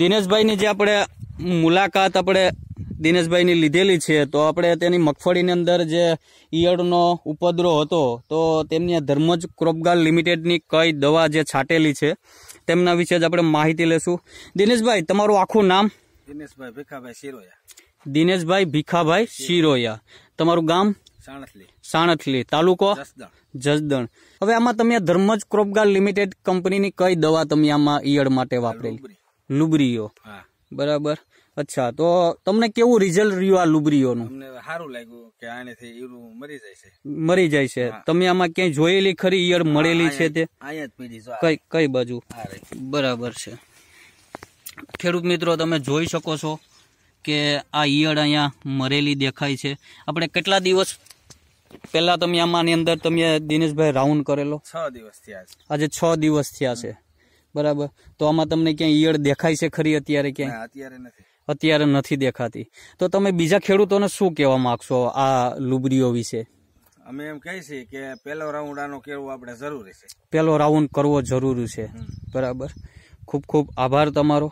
દિનેશભાઈની જે આપણે મુલાકાત આપણે દિનેશભાઈની લીધેલી છે તો આપણે તેની મગફળીની અંદર જે ઈયળનો ઉપદ્રો હતો તો તેમની આ ધર્મજ ક્રોપગાલ લિમિટેડની કઈ દવા જે છાટેલી છે તેમના વિશે જ આપણે માહિતી લેશું દિનેશભાઈ તમારું આખું નામ દિનેશભાઈ ભીખાભાઈ શિરોયા દિનેશભાઈ ભીખાભાઈ શિરોયા તમારું ગામ સાણથલી સાણથલી તાલુકો જસદણ હવે આમાં તમે ધર્મજ ક્રોપગાલ લિમિટેડ કંપનીની કઈ દવા તમે આમાં ઈયળ માટે વાપરેલી લુબરીઓ બરાબર અચ્છા તો તમને કેવું રિઝલ્ટ રહ્યું આ લુબરીઓનું સારું લાગ્યું કે આનેથી ઈરું મરી જાય છે મરી જાય છે તમે આમાં ક્યાંય જોયેલી ખરી ઈયળ મળેલી છે તે કઈ કઈ બાજુ બરાબર છે ખેડૂત મિત્રો તમે જોઈ શકો છો કે આ ઈયળ અહીંયા મરેલી દેખાય છે આપણે કેટલા દિવસ પહેલા તમે આમાંની અંદર તમે દિનેશભાઈ રાઉન્ડ કરેલો છ દિવસ થયા આજે છ દિવસ થયા છે બરાબર તો આમાં તમને ક્યાંય ઈયળ દેખાય છે ખરી અત્યારે ક્યાંય અત્યારે નથી અત્યારે નથી દેખાતી તો તમે બીજા ખેડૂતોને શું કહેવા માંગશો આ લુબડીઓ વિશે અમે એમ કહી છીએ કે પહેલો રાઉન્ડ આનો કેળવો આપણે જરૂરી છે પહેલો રાઉન્ડ કરવો જરૂરી છે બરાબર ખૂબ ખૂબ આભાર તમારો